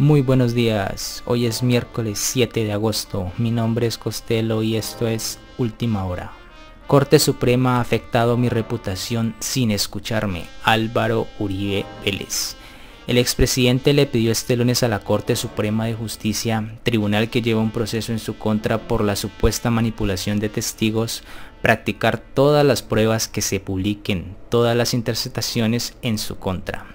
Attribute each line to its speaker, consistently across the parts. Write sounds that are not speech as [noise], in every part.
Speaker 1: Muy buenos días, hoy es miércoles 7 de agosto, mi nombre es Costello y esto es Última Hora. Corte Suprema ha afectado mi reputación sin escucharme, Álvaro Uribe Vélez. El expresidente le pidió este lunes a la Corte Suprema de Justicia, tribunal que lleva un proceso en su contra por la supuesta manipulación de testigos, practicar todas las pruebas que se publiquen, todas las interceptaciones en su contra.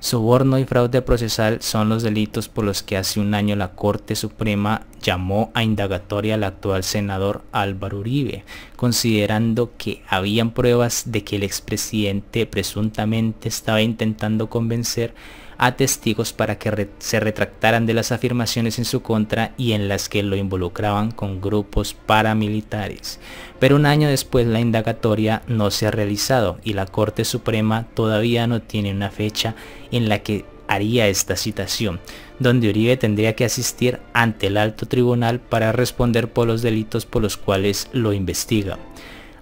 Speaker 1: Soborno y fraude procesal son los delitos por los que hace un año la Corte Suprema llamó a indagatoria al actual senador Álvaro Uribe, considerando que habían pruebas de que el expresidente presuntamente estaba intentando convencer a testigos para que se retractaran de las afirmaciones en su contra y en las que lo involucraban con grupos paramilitares. Pero un año después la indagatoria no se ha realizado y la Corte Suprema todavía no tiene una fecha en la que haría esta citación, donde Uribe tendría que asistir ante el alto tribunal para responder por los delitos por los cuales lo investiga.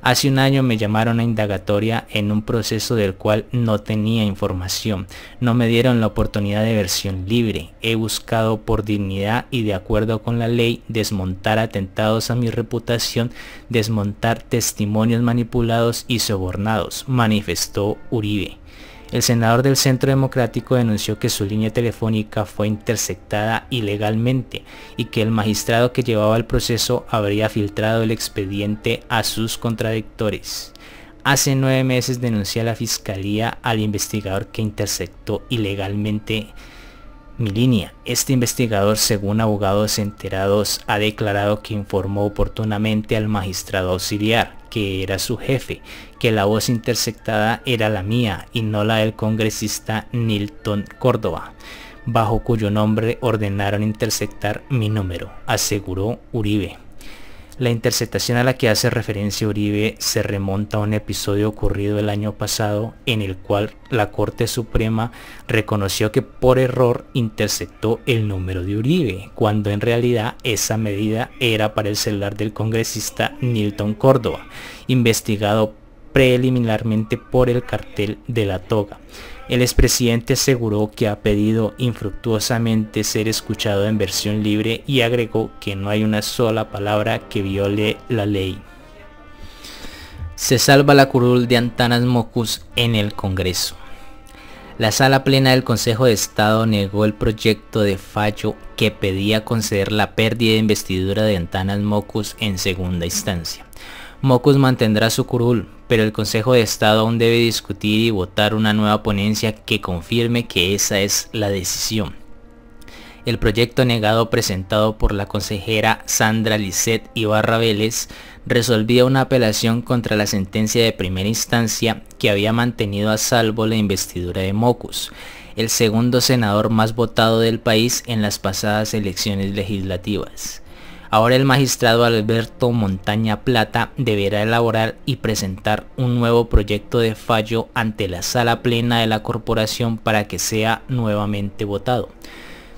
Speaker 1: Hace un año me llamaron a indagatoria en un proceso del cual no tenía información. No me dieron la oportunidad de versión libre. He buscado por dignidad y de acuerdo con la ley desmontar atentados a mi reputación, desmontar testimonios manipulados y sobornados, manifestó Uribe. El senador del Centro Democrático denunció que su línea telefónica fue interceptada ilegalmente y que el magistrado que llevaba el proceso habría filtrado el expediente a sus contradictores. Hace nueve meses denuncié a la fiscalía al investigador que interceptó ilegalmente mi línea. Este investigador, según abogados enterados, ha declarado que informó oportunamente al magistrado auxiliar que era su jefe, que la voz interceptada era la mía y no la del congresista Nilton Córdoba, bajo cuyo nombre ordenaron interceptar mi número, aseguró Uribe. La interceptación a la que hace referencia Uribe se remonta a un episodio ocurrido el año pasado en el cual la Corte Suprema reconoció que por error interceptó el número de Uribe, cuando en realidad esa medida era para el celular del congresista Nilton Córdoba, investigado preliminarmente por el cartel de la toga. El expresidente aseguró que ha pedido infructuosamente ser escuchado en versión libre y agregó que no hay una sola palabra que viole la ley. Se salva la curul de Antanas Mocus en el Congreso. La sala plena del Consejo de Estado negó el proyecto de fallo que pedía conceder la pérdida de investidura de Antanas Mocus en segunda instancia. Mocus mantendrá su curul, pero el Consejo de Estado aún debe discutir y votar una nueva ponencia que confirme que esa es la decisión. El proyecto negado presentado por la consejera Sandra Lisset Ibarra Vélez resolvía una apelación contra la sentencia de primera instancia que había mantenido a salvo la investidura de Mocus, el segundo senador más votado del país en las pasadas elecciones legislativas. Ahora el magistrado Alberto Montaña Plata deberá elaborar y presentar un nuevo proyecto de fallo ante la sala plena de la corporación para que sea nuevamente votado.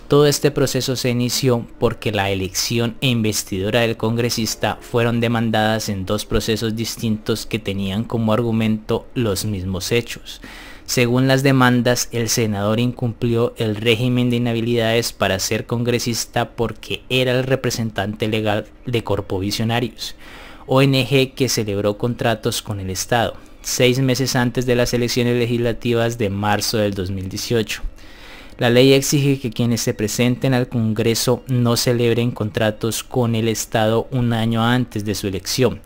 Speaker 1: Todo este proceso se inició porque la elección e investidura del congresista fueron demandadas en dos procesos distintos que tenían como argumento los mismos hechos. Según las demandas, el senador incumplió el régimen de inhabilidades para ser congresista porque era el representante legal de Corpovisionarios, ONG que celebró contratos con el Estado, seis meses antes de las elecciones legislativas de marzo del 2018. La ley exige que quienes se presenten al Congreso no celebren contratos con el Estado un año antes de su elección,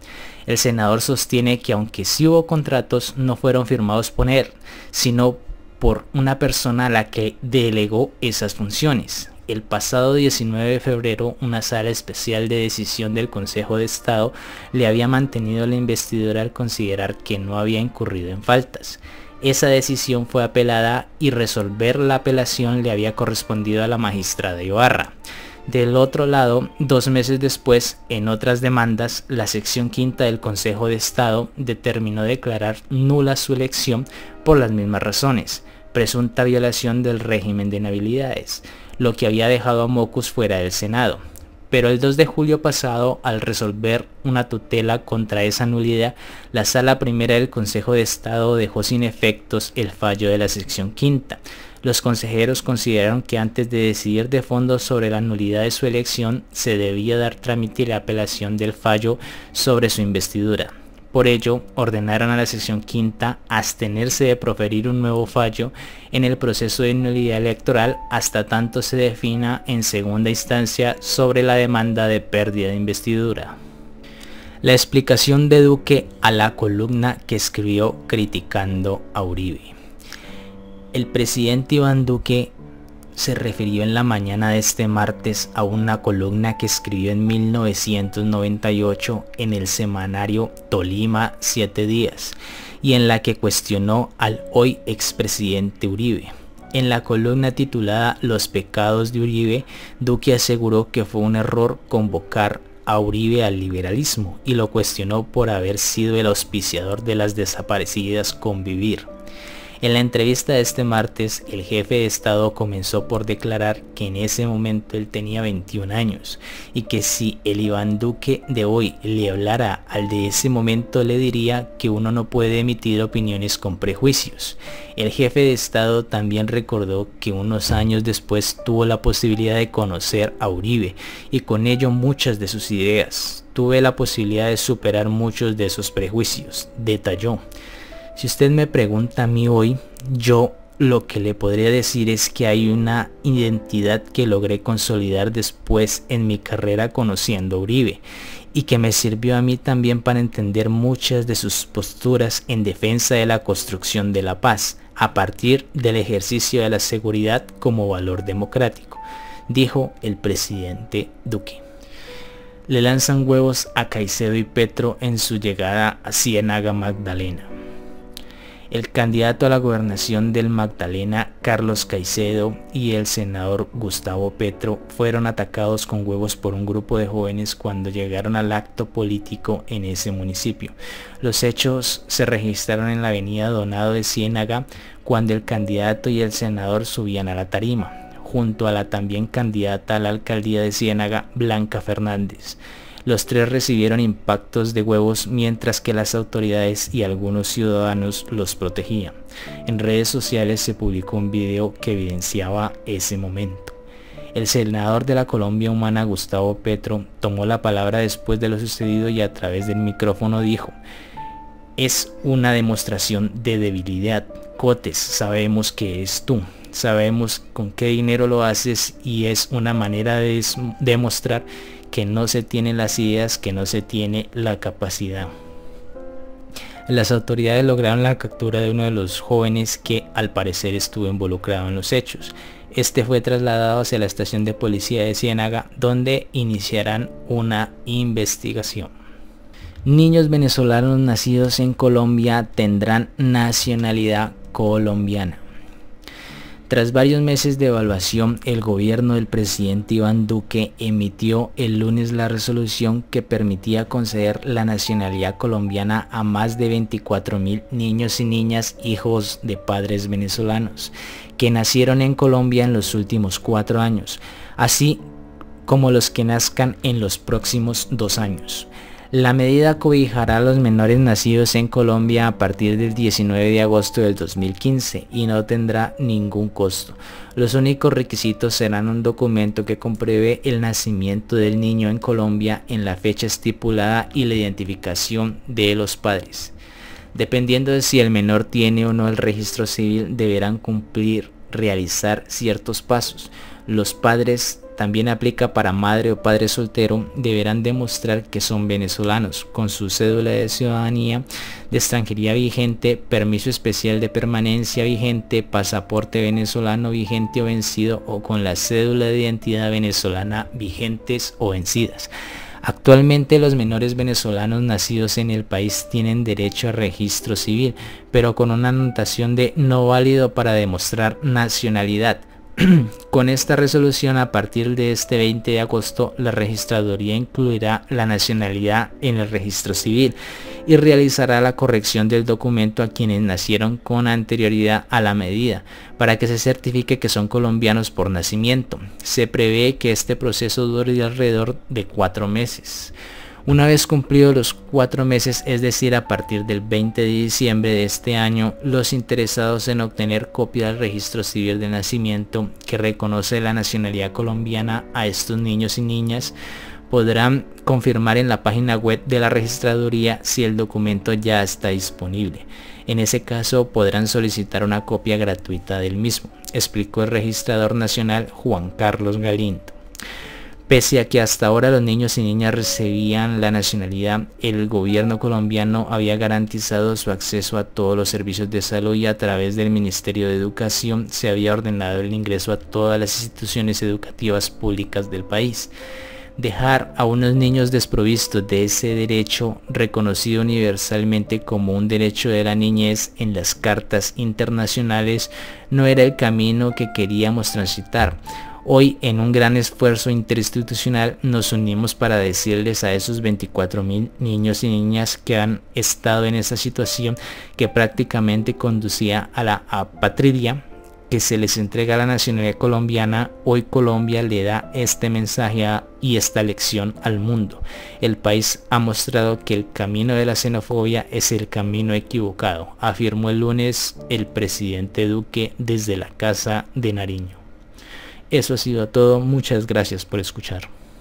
Speaker 1: el senador sostiene que aunque sí hubo contratos, no fueron firmados por él, sino por una persona a la que delegó esas funciones. El pasado 19 de febrero, una sala especial de decisión del Consejo de Estado le había mantenido la investidura al considerar que no había incurrido en faltas. Esa decisión fue apelada y resolver la apelación le había correspondido a la magistrada Ibarra. Del otro lado, dos meses después, en otras demandas, la sección quinta del Consejo de Estado determinó declarar nula su elección por las mismas razones, presunta violación del régimen de inhabilidades, lo que había dejado a Mocus fuera del Senado. Pero el 2 de julio pasado, al resolver una tutela contra esa nulidad, la sala primera del Consejo de Estado dejó sin efectos el fallo de la sección quinta, los consejeros consideraron que antes de decidir de fondo sobre la nulidad de su elección, se debía dar trámite la apelación del fallo sobre su investidura. Por ello, ordenaron a la sección quinta abstenerse de proferir un nuevo fallo en el proceso de nulidad electoral hasta tanto se defina en segunda instancia sobre la demanda de pérdida de investidura. La explicación de Duque a la columna que escribió criticando a Uribe. El presidente Iván Duque se refirió en la mañana de este martes a una columna que escribió en 1998 en el semanario Tolima 7 días y en la que cuestionó al hoy expresidente Uribe. En la columna titulada Los pecados de Uribe, Duque aseguró que fue un error convocar a Uribe al liberalismo y lo cuestionó por haber sido el auspiciador de las desaparecidas Convivir en la entrevista de este martes, el jefe de Estado comenzó por declarar que en ese momento él tenía 21 años y que si el Iván Duque de hoy le hablara al de ese momento le diría que uno no puede emitir opiniones con prejuicios. El jefe de Estado también recordó que unos años después tuvo la posibilidad de conocer a Uribe y con ello muchas de sus ideas. Tuve la posibilidad de superar muchos de esos prejuicios, detalló. Si usted me pregunta a mí hoy, yo lo que le podría decir es que hay una identidad que logré consolidar después en mi carrera conociendo a Uribe y que me sirvió a mí también para entender muchas de sus posturas en defensa de la construcción de la paz a partir del ejercicio de la seguridad como valor democrático, dijo el presidente Duque. Le lanzan huevos a Caicedo y Petro en su llegada a Ciénaga Magdalena el candidato a la gobernación del Magdalena Carlos Caicedo y el senador Gustavo Petro fueron atacados con huevos por un grupo de jóvenes cuando llegaron al acto político en ese municipio. Los hechos se registraron en la avenida Donado de Ciénaga cuando el candidato y el senador subían a la tarima, junto a la también candidata a la alcaldía de Ciénaga, Blanca Fernández. Los tres recibieron impactos de huevos mientras que las autoridades y algunos ciudadanos los protegían. En redes sociales se publicó un video que evidenciaba ese momento. El senador de la Colombia Humana, Gustavo Petro, tomó la palabra después de lo sucedido y a través del micrófono dijo, es una demostración de debilidad. Cotes, sabemos que es tú. Sabemos con qué dinero lo haces y es una manera de demostrar que no se tienen las ideas, que no se tiene la capacidad. Las autoridades lograron la captura de uno de los jóvenes que al parecer estuvo involucrado en los hechos. Este fue trasladado hacia la estación de policía de Ciénaga donde iniciarán una investigación. Niños venezolanos nacidos en Colombia tendrán nacionalidad colombiana. Tras varios meses de evaluación, el gobierno del presidente Iván Duque emitió el lunes la resolución que permitía conceder la nacionalidad colombiana a más de 24.000 niños y niñas hijos de padres venezolanos que nacieron en Colombia en los últimos cuatro años, así como los que nazcan en los próximos dos años. La medida cobijará a los menores nacidos en Colombia a partir del 19 de agosto del 2015 y no tendrá ningún costo. Los únicos requisitos serán un documento que compruebe el nacimiento del niño en Colombia en la fecha estipulada y la identificación de los padres. Dependiendo de si el menor tiene o no el registro civil, deberán cumplir realizar ciertos pasos. Los padres también aplica para madre o padre soltero, deberán demostrar que son venezolanos, con su cédula de ciudadanía, de extranjería vigente, permiso especial de permanencia vigente, pasaporte venezolano vigente o vencido o con la cédula de identidad venezolana vigentes o vencidas. Actualmente los menores venezolanos nacidos en el país tienen derecho a registro civil, pero con una anotación de no válido para demostrar nacionalidad [clears throat] Con esta resolución, a partir de este 20 de agosto, la registraduría incluirá la nacionalidad en el registro civil y realizará la corrección del documento a quienes nacieron con anterioridad a la medida, para que se certifique que son colombianos por nacimiento. Se prevé que este proceso dure alrededor de cuatro meses. Una vez cumplidos los cuatro meses, es decir, a partir del 20 de diciembre de este año, los interesados en obtener copia del registro civil de nacimiento que reconoce la nacionalidad colombiana a estos niños y niñas podrán confirmar en la página web de la registraduría si el documento ya está disponible. En ese caso podrán solicitar una copia gratuita del mismo, explicó el registrador nacional Juan Carlos Galindo. Pese a que hasta ahora los niños y niñas recibían la nacionalidad, el gobierno colombiano había garantizado su acceso a todos los servicios de salud y a través del Ministerio de Educación se había ordenado el ingreso a todas las instituciones educativas públicas del país. Dejar a unos niños desprovistos de ese derecho reconocido universalmente como un derecho de la niñez en las cartas internacionales no era el camino que queríamos transitar Hoy, en un gran esfuerzo interinstitucional, nos unimos para decirles a esos 24.000 niños y niñas que han estado en esa situación que prácticamente conducía a la apatridia, que se les entrega a la nacionalidad colombiana, hoy Colombia le da este mensaje y esta lección al mundo. El país ha mostrado que el camino de la xenofobia es el camino equivocado, afirmó el lunes el presidente Duque desde la Casa de Nariño. Eso ha sido todo. Muchas gracias por escuchar.